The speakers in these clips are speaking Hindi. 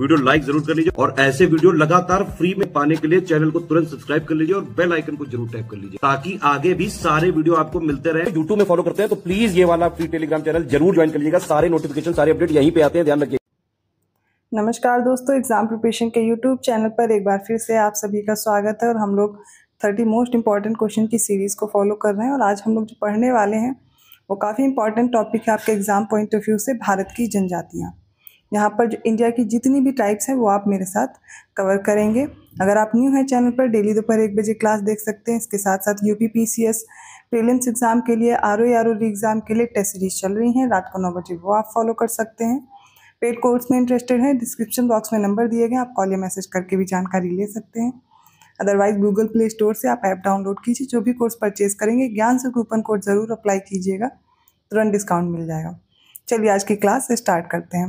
वीडियो लाइक जरूर कर लीजिए और ऐसे वीडियो लगातार फ्री में पाने के लिए चैनल को तुरंत सब्सक्राइब कर लीजिए और बेल आइकन को जरूर टैप कर लीजिए ताकि आगे भी सारे वीडियो आपको मिलते रहे यूट्यूब में फॉलो करते हैं तो प्लीज ये वाला फ्री टेलीग्राम चैनल जरूर ज्वाइन कर लीजिएगा सारे नोटिफिकेशन सारे अपडेट यहीं पे आते हैं ध्यान रखिए नमस्कार दोस्तों एग्जाम प्रिपरेशन के यूट्यूब चैनल पर एक बार फिर से आप सभी का स्वागत है और हम लोग थर्टी मोस्ट इंपॉर्टेंट क्वेश्चन की सीरीज़ को फॉलो कर रहे हैं और आज हम लोग जो पढ़ने वाले हैं वो काफ़ी इंपॉर्टेंट टॉपिक है आपके एग्जाम पॉइंट ऑफ व्यू से भारत की जनजातियाँ यहाँ पर जो इंडिया की जितनी भी टाइप्स हैं वो आप मेरे साथ कवर करेंगे अगर आप न्यू हैं चैनल पर डेली दोपहर एक बजे क्लास देख सकते हैं इसके साथ साथ U P P C S prelims exam के लिए R O R O exam के लिए टेस्ट सीरीज चल रही हैं रात को नौ बजे वो आप फॉलो कर सकते हैं पेड कोर्स में इंटरेस्टेड हैं डिस्क्रिप्शन बॉक्स में नंबर दिए गए आप कॉल या मैसेज करके भी जानकारी ले सकते हैं अदरवाइज गूगल प्ले स्टोर से आप ऐप डाउनलोड कीजिए जो भी कोर्स परचेज करेंगे ज्ञान से कूपन कोड ज़रूर अप्लाई कीजिएगा तुरंत डिस्काउंट मिल जाएगा चलिए आज की क्लास स्टार्ट करते हैं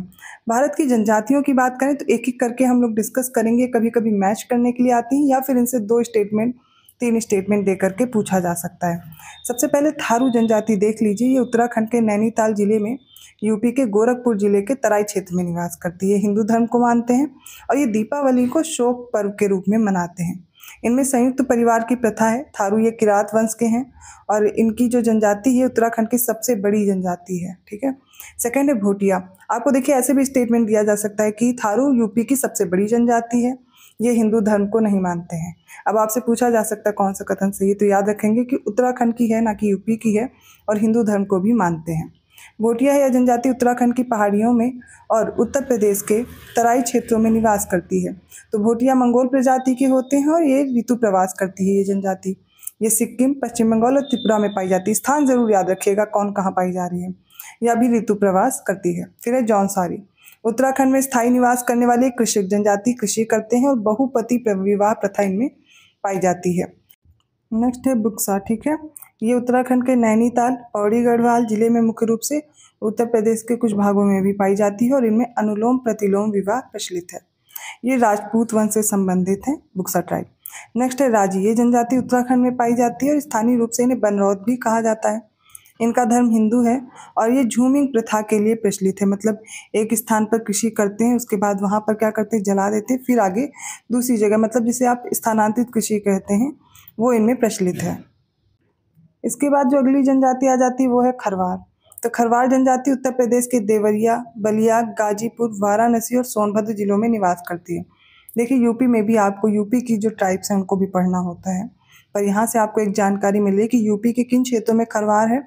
भारत की जनजातियों की बात करें तो एक एक करके हम लोग डिस्कस करेंगे कभी कभी मैच करने के लिए आती हैं या फिर इनसे दो स्टेटमेंट तीन स्टेटमेंट दे करके पूछा जा सकता है सबसे पहले थारू जनजाति देख लीजिए ये उत्तराखंड के नैनीताल ज़िले में यूपी के गोरखपुर जिले के तराई क्षेत्र में निवास करती है हिंदू धर्म को मानते हैं और ये दीपावली को शोक पर्व के रूप में मनाते हैं इनमें संयुक्त परिवार की प्रथा है थारू ये किरात वंश के हैं और इनकी जो जनजाति है उत्तराखंड की सबसे बड़ी जनजाति है ठीक है सेकेंड है भोटिया आपको देखिए ऐसे भी स्टेटमेंट दिया जा सकता है कि थारू यूपी की सबसे बड़ी जनजाति है ये हिंदू धर्म को नहीं मानते हैं अब आपसे पूछा जा सकता है कौन सा कथन सही तो याद रखेंगे कि उत्तराखंड की है ना कि यूपी की है और हिंदू धर्म को भी मानते हैं भोटिया है यह जनजाति उत्तराखंड की पहाड़ियों में और उत्तर प्रदेश के तराई क्षेत्रों में निवास करती है तो भोटिया मंगोल प्रजाति के होते हैं और ये ऋतु प्रवास करती है ये जनजाति ये सिक्किम पश्चिम बंगाल और त्रिपुरा में पाई जाती है स्थान जरूर याद रखिएगा कौन कहाँ पाई जा रही है यह भी ऋतु प्रवास करती है फिर है जौनसारी उत्तराखंड में स्थायी निवास करने वाले कृषक जनजाति कृषि करते हैं और बहुपति विवाह प्रथा इनमें पाई जाती है नेक्स्ट है बुक्सा ठीक है ये उत्तराखंड के नैनीताल पौड़ी गढ़वाल जिले में मुख्य रूप से उत्तर प्रदेश के कुछ भागों में भी पाई जाती है और इनमें अनुलोम प्रतिलोम विवाह प्रचलित है ये राजपूत वंश से संबंधित है बुक्सा ट्राइब नेक्स्ट है राजी ये जनजाति उत्तराखंड में पाई जाती है और स्थानीय रूप से इन्हें बनरौद भी कहा जाता है इनका धर्म हिंदू है और ये झूमिंग प्रथा के लिए प्रचलित है मतलब एक स्थान पर कृषि करते हैं उसके बाद वहाँ पर क्या करते हैं जला देते हैं फिर आगे दूसरी जगह मतलब जिसे आप स्थानांतरित कृषि कहते हैं वो इनमें प्रचलित है इसके बाद जो अगली जनजाति आ जाती है वो है खरवार तो खरवार जनजाति उत्तर प्रदेश के देवरिया बलिया गाजीपुर वाराणसी और सोनभद्र जिलों में निवास करती है देखिए यूपी में भी आपको यूपी की जो ट्राइब्स हैं उनको भी पढ़ना होता है पर यहाँ से आपको एक जानकारी मिली है कि यूपी के किन क्षेत्रों में खरवार है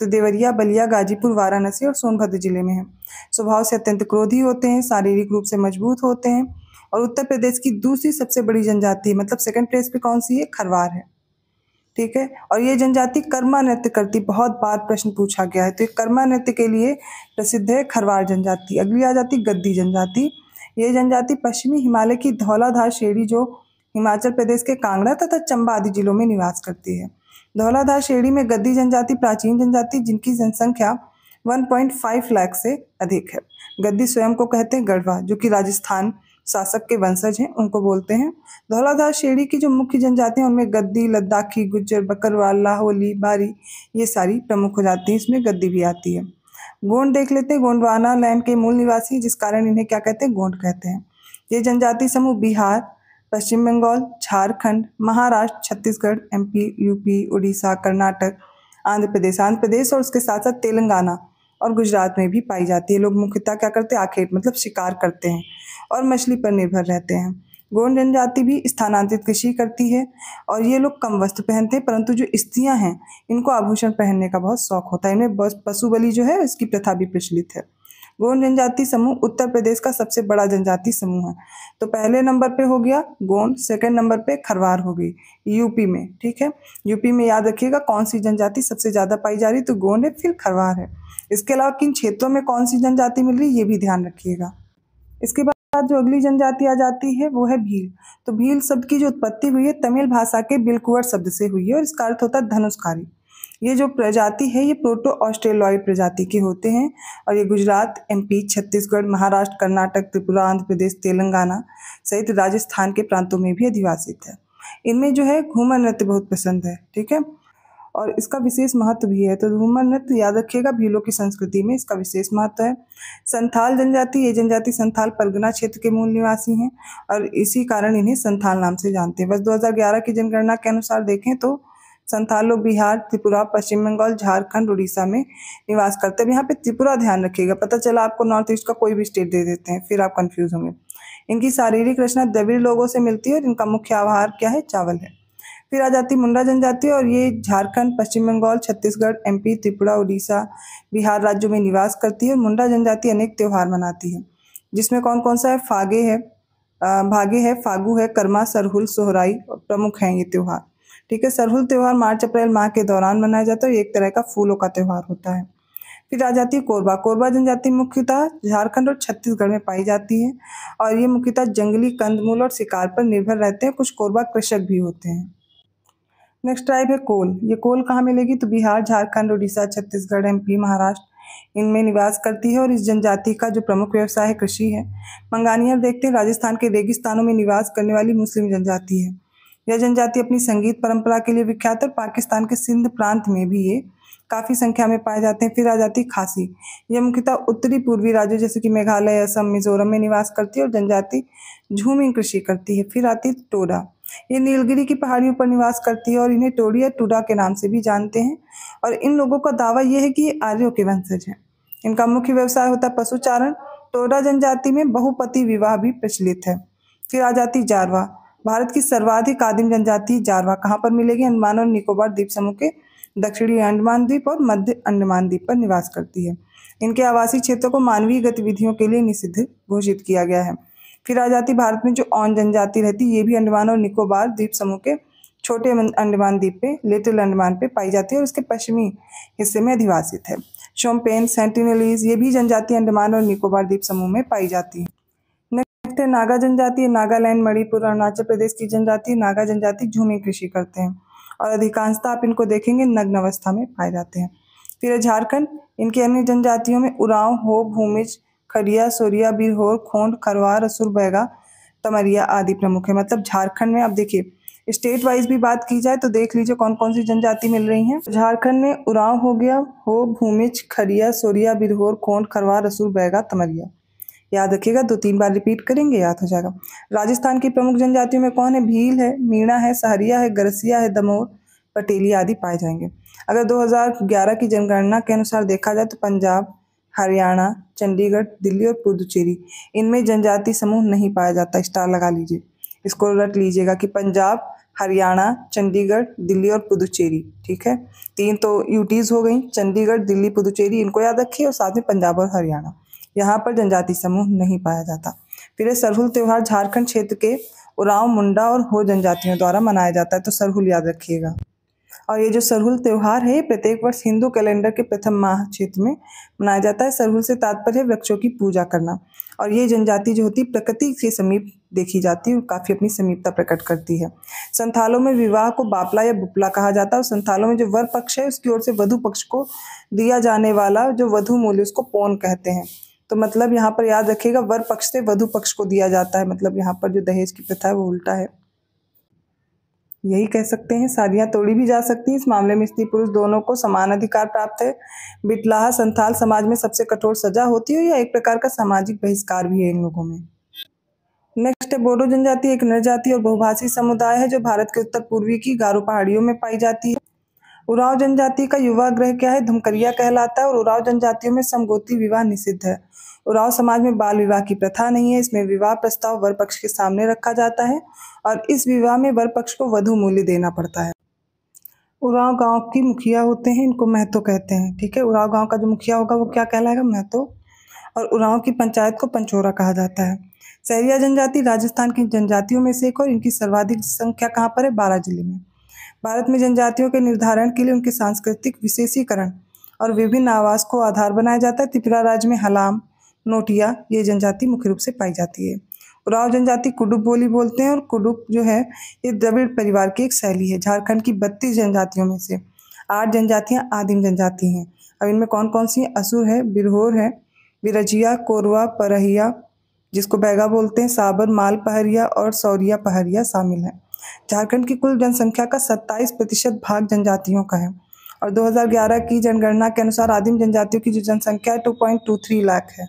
तो देवरिया बलिया गाजीपुर वाराणसी और सोनभद्र जिले में है स्वभाव से अत्यंत क्रोधी होते हैं शारीरिक रूप से मजबूत होते हैं और उत्तर प्रदेश की दूसरी सबसे बड़ी जनजाति मतलब सेकंड प्लेस पे कौन सी है खरवार है ठीक है और ये जनजाति कर्मा नृत्य करती बहुत बार प्रश्न पूछा गया है तो ये कर्मा नृत्य के लिए प्रसिद्ध है खरवार जनजाति अगली आ जाती गद्दी जनजाति ये जनजाति पश्चिमी हिमालय की धौलाधार शेरी जो हिमाचल प्रदेश के कांगड़ा तथा चंबा आदि जिलों में निवास करती है धौलाधार श्रेणी में गद्दी जनजाति प्राचीन जनजाति जिनकी जनसंख्या 1.5 लाख से अधिक है गद्दी स्वयं को कहते हैं गढ़वा जो कि राजस्थान शासक के वंशज हैं उनको बोलते हैं धौलाधार शेरी की जो मुख्य जनजातियाँ उनमें गद्दी लद्दाखी गुज्जर बकरवाल लाहौली बारी ये सारी प्रमुख हो जाती हैं इसमें गद्दी भी आती है गोंड देख लेते हैं गोंडवाना लैंड के मूल निवासी जिस कारण इन्हें क्या कहते हैं गोंड कहते हैं ये जनजाति समूह बिहार पश्चिम बंगाल झारखंड महाराष्ट्र छत्तीसगढ़ एमपी यूपी उड़ीसा कर्नाटक आंध्र प्रदेश आंध्र प्रदेश और उसके साथ साथ तेलंगाना और गुजरात में भी पाई जाती है लोग मुख्यतः क्या करते हैं आखेट मतलब शिकार करते हैं और मछली पर निर्भर रहते हैं गोंड जनजाति भी स्थानांतरित कृषि करती है और ये लोग कम वस्त्र पहनते हैं परंतु जो स्त्रियां हैं इनको आभूषण पहनने का बहुत शौक होता है इनमें पशु बलि जो है इसकी प्रथा भी प्रचलित है गोंड जनजाति समूह उत्तर प्रदेश का सबसे बड़ा जनजाति समूह है तो पहले नंबर पे हो गया गोंड सेकंड नंबर पे खरवार हो गई यूपी में ठीक है यूपी में याद रखिएगा कौन सी जनजाति सबसे ज़्यादा पाई जा रही तो गोंड है फिर खरवार है इसके अलावा किन क्षेत्रों में कौन सी जनजाति मिल रही ये भी ध्यान रखिएगा इसके बाद जो अगली जनजाति आ जाती है वो है भील तो भील शब्द की जो उत्पत्ति हुई है तमिल भाषा के बिलकुअर शब्द से हुई है और इसका अर्थ होता है धनुषकारी ये जो प्रजाति है ये प्रोटो ऑस्ट्रेलॉइड प्रजाति के होते हैं और ये गुजरात एमपी छत्तीसगढ़ महाराष्ट्र कर्नाटक त्रिपुरा आंध्र प्रदेश तेलंगाना सहित राजस्थान के प्रांतों में भी अधिवासित है इनमें जो है घूमर नृत्य बहुत पसंद है ठीक है और इसका विशेष महत्व भी है तो घूमर नृत्य याद रखिएगा भीलों की संस्कृति में इसका विशेष महत्व है संथाल जनजाति ये जनजाति संथाल परगना क्षेत्र के मूल निवासी हैं और इसी कारण इन्हें संथाल नाम से जानते हैं बस 2011 की जनगणना के अनुसार देखें तो संथालो बिहार त्रिपुरा पश्चिम बंगाल झारखंड उड़ीसा में निवास करते हैं यहाँ पे त्रिपुरा ध्यान रखिएगा पता चला आपको नॉर्थ ईस्ट का कोई भी स्टेट दे देते हैं फिर आप कन्फ्यूज़ होंगे इनकी शारीरिक रचना द्रविड़ लोगों से मिलती है और इनका मुख्य आहार क्या है चावल है फिर आ जाती मुंडा जनजाति और ये झारखंड पश्चिम बंगाल छत्तीसगढ़ एमपी त्रिपुरा उड़ीसा बिहार राज्यों में निवास करती है और मुंडा जनजाति अनेक त्यौहार मनाती है जिसमें कौन कौन सा है फागे है भागे है फागू है कर्मा सरहुल सोहराई प्रमुख हैं ये त्यौहार ठीक है सरहुल त्यौहार मार्च अप्रैल माह के दौरान मनाया जाता है एक तरह का फूलों का त्यौहार होता है फिर आ जाती है कोरबा कोरबा जनजाति मुख्यतः झारखंड और छत्तीसगढ़ में पाई जाती है और ये मुख्यतः जंगली कंदमूल और शिकार पर निर्भर रहते हैं कुछ कोरबा कृषक भी होते हैं नेक्स्ट ट्राइब है कोल ये कोल कहाँ मिलेगी तो बिहार झारखंड उड़ीसा छत्तीसगढ़ एमपी महाराष्ट्र इनमें निवास करती है और इस जनजाति का जो प्रमुख व्यवसाय है कृषि है मंगानियर देखते हैं राजस्थान के रेगिस्तानों में निवास करने वाली मुस्लिम जनजाति है यह जनजाति अपनी संगीत परंपरा के लिए विख्यात और पाकिस्तान के सिंध प्रांत में भी ये काफ़ी संख्या में पाए जाते हैं फिर आ जाती है खासी यह मुख्यतः उत्तरी पूर्वी राज्यों जैसे कि मेघालय असम मिजोरम में निवास करती है और जनजाति झूमी कृषि करती है फिर आती टोडा ये नीलगिरी की पहाड़ियों पर निवास करती है और इन्हें टोडी या टूडा के नाम से भी जानते हैं और इन लोगों का दावा यह है कि ये आर्यों के वंशज हैं इनका मुख्य व्यवसाय होता है पशुचारण टोडा जनजाति में बहुपति विवाह भी प्रचलित है फिर आ जाती जारवा भारत की सर्वाधिक आदिम जनजाति जारवा कहाँ पर मिलेगी अंडमान और निकोबार द्वीप समूह के दक्षिणी अंडमान द्वीप और मध्य अंडमान द्वीप पर निवास करती है इनके आवासीय क्षेत्रों को मानवीय गतिविधियों के लिए निषिद्ध घोषित किया गया है फिर आ जाती भारत में जो ऑन जनजाति रहती है ये भी अंडमान और निकोबार द्वीप समूह के छोटे अं-, अंडमान द्वीप पे लिटिल अंडमान पे पाई जाती है और उसके पश्चिमी हिस्से में अधिवासित है शोमपेन सेंटिनलीज ये भी जनजाति अंडमान और निकोबार द्वीप समूह में पाई जाती है नेक्स्ट है नागा जनजाति नागालैंड मणिपुर अरुणाचल प्रदेश की जनजाति नागा जनजाति झूमी कृषि करते हैं और अधिकांशतः आप इनको देखेंगे नग्न अवस्था में पाए जाते हैं फिर है झारखंड इनके अन्य जनजातियों में उराव हो भूमिज खरिया सोरिया बिरहोर खोंड करवार असुर बैगा तमरिया आदि प्रमुख है मतलब झारखंड में आप देखिए स्टेट वाइज भी बात की जाए तो देख लीजिए कौन कौन सी जनजाति मिल रही हैं झारखंड में उराव हो गया हो भूमिज खरिया सोरिया बिरहोर खोंड करवार रसूल बैगा तमरिया याद रखिएगा दो तीन बार रिपीट करेंगे याद हो जाएगा राजस्थान की प्रमुख जनजातियों में कौन है भील है मीणा है सहरिया है गरसिया है दमोर पटेली आदि पाए जाएंगे अगर 2011 की जनगणना के अनुसार देखा जाए तो पंजाब हरियाणा चंडीगढ़ दिल्ली और पुदुचेरी इनमें जनजाति समूह नहीं पाया जाता स्टार लगा लीजिए इसको रट लीजिएगा कि पंजाब हरियाणा चंडीगढ़ दिल्ली और पुदुचेरी ठीक है तीन तो यूटीज़ हो गई चंडीगढ़ दिल्ली पुदुचेरी इनको याद रखिए और साथ में पंजाब और हरियाणा यहाँ पर जनजाति समूह नहीं पाया जाता फिर सरहुल त्यौहार झारखंड क्षेत्र के उराव मुंडा और हो जनजातियों द्वारा मनाया जाता है तो सरहुल याद रखिएगा और ये जो सरहुल त्यौहार है प्रत्येक वर्ष हिंदू कैलेंडर के प्रथम माह क्षेत्र में मनाया जाता है सरहुल से तात्पर्य वृक्षों की पूजा करना और ये जनजाति जो होती है प्रकृति के समीप देखी जाती है और काफ़ी अपनी समीपता प्रकट करती है संथालों में विवाह को बापला या बुपला कहा जाता है और संथालों में जो वर पक्ष है उसकी ओर से वधु पक्ष को दिया जाने वाला जो वधु मूल्य उसको पोन कहते हैं तो मतलब यहाँ पर याद रखिएगा वर पक्ष से वधु पक्ष को दिया जाता है मतलब यहाँ पर जो दहेज की प्रथा है वो उल्टा है यही कह सकते हैं शादियाँ तोड़ी भी जा सकती हैं इस मामले में स्त्री पुरुष दोनों को समान अधिकार प्राप्त है बितलाहा संथाल समाज में सबसे कठोर सजा होती है या एक प्रकार का सामाजिक बहिष्कार भी है इन लोगों में नेक्स्ट है बोडो जनजाति एक नरजाति और बहुभाषी समुदाय है जो भारत के उत्तर पूर्वी की गारो पहाड़ियों में पाई जाती है उराव जनजाति का युवा ग्रह क्या है धमकरिया कहलाता है और उराव जनजातियों में समगोती विवाह निषिद्ध है उराव समाज में बाल विवाह की प्रथा नहीं है इसमें विवाह प्रस्ताव वर पक्ष के सामने रखा जाता है और इस विवाह में वर पक्ष को वधु मूल्य देना पड़ता है उराव गांव की मुखिया होते हैं इनको महतो कहते हैं ठीक है उराव गांव का जो मुखिया होगा वो क्या कहलाएगा महतो और उराव की पंचायत को पंचोरा कहा जाता है सहरिया जनजाति राजस्थान की जनजातियों में से एक और इनकी सर्वाधिक संख्या कहाँ पर है बारह जिले में भारत में जनजातियों के निर्धारण के लिए उनके सांस्कृतिक विशेषीकरण और विभिन्न आवास को आधार बनाया जाता है त्रिपुरा राज्य में हलाम नोटिया ये जनजाति मुख्य रूप से पाई जाती है उराव जनजाति कुडुप बोली बोलते हैं और कुडुप जो है ये द्रविड़ परिवार की एक शैली है झारखंड की बत्तीस जनजातियों में से आठ जनजातियाँ आदिम जनजाति हैं अब इनमें कौन कौन सी असुर है बिरहोर है बिरजिया कोरवा परहिया जिसको बैगा बोलते हैं साबर माल पहरिया और सौरिया पहरिया शामिल हैं झारखंड की कुल जनसंख्या का 27 प्रतिशत भाग जनजातियों का है और 2011 की जनगणना के अनुसार आदिम जनजातियों की जो जनसंख्या है 2.23 लाख है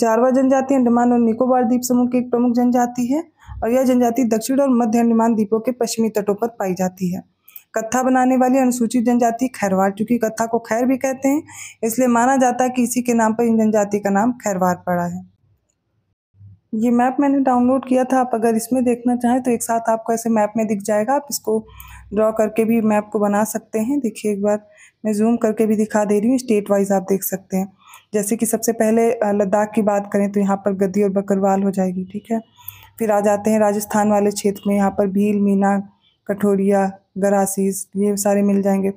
जारवा जनजाति अंडमान और निकोबार द्वीप समूह की एक प्रमुख जनजाति है और यह जनजाति दक्षिण और मध्य अंडमान द्वीपों के पश्चिमी तटों पर पाई जाती है कत्था बनाने वाली अनुसूचित जनजाति खैरवार चूंकि कत्था को खैर भी कहते हैं इसलिए माना जाता है कि इसी के नाम पर इन जनजाति का नाम खैरवार पड़ा है ये मैप मैंने डाउनलोड किया था आप अगर इसमें देखना चाहें तो एक साथ आपको ऐसे मैप में दिख जाएगा आप इसको ड्रॉ करके भी मैप को बना सकते हैं देखिए एक बार मैं जूम करके भी दिखा दे रही हूँ स्टेट वाइज आप देख सकते हैं जैसे कि सबसे पहले लद्दाख की बात करें तो यहाँ पर गद्दी और बकरवाल हो जाएगी ठीक है फिर आ जाते हैं राजस्थान वाले क्षेत्र में यहाँ पर भील मीना कठोरिया गरासीस ये सारे मिल जाएंगे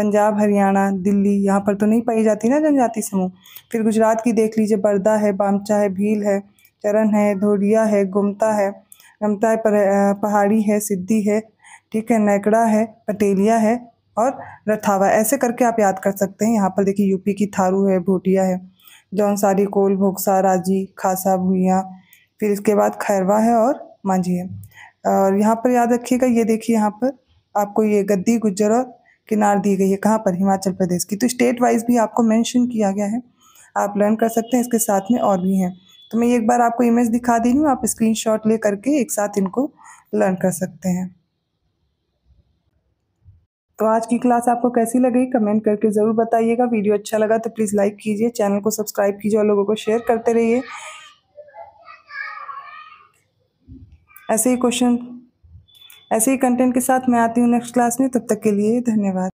पंजाब हरियाणा दिल्ली यहाँ पर तो नहीं पाई जाती ना जनजाति समूह फिर गुजरात की देख लीजिए बर्दा है बामचा है भील है चरण है धोरिया है गुमता है गमता है पहाड़ी है सिद्धि है ठीक है नैकड़ा है पटेलिया है और रथावा ऐसे करके आप याद कर सकते हैं यहाँ पर देखिए यूपी की थारू है भोटिया है जौनसारी कोल भोक्सा राजी खासा भूया फिर इसके बाद खैरवा है और मांझी है और यहाँ पर याद रखिएगा ये देखिए यहाँ पर आपको ये गद्दी गुज्जर और किनार दी गई है कहाँ पर हिमाचल प्रदेश की तो स्टेट वाइज भी आपको मैंशन किया गया है आप लर्न कर सकते हैं इसके साथ में और भी हैं तो मैं एक बार आपको इमेज दिखा दी हूँ आप शॉट ले करके एक साथ इनको लर्न कर सकते हैं तो आज की क्लास आपको कैसी लगी कमेंट करके ज़रूर बताइएगा वीडियो अच्छा लगा तो प्लीज़ लाइक कीजिए चैनल को सब्सक्राइब कीजिए और लोगों को शेयर करते रहिए ऐसे ही क्वेश्चन ऐसे ही कंटेंट के साथ मैं आती हूँ नेक्स्ट क्लास में तब तक के लिए धन्यवाद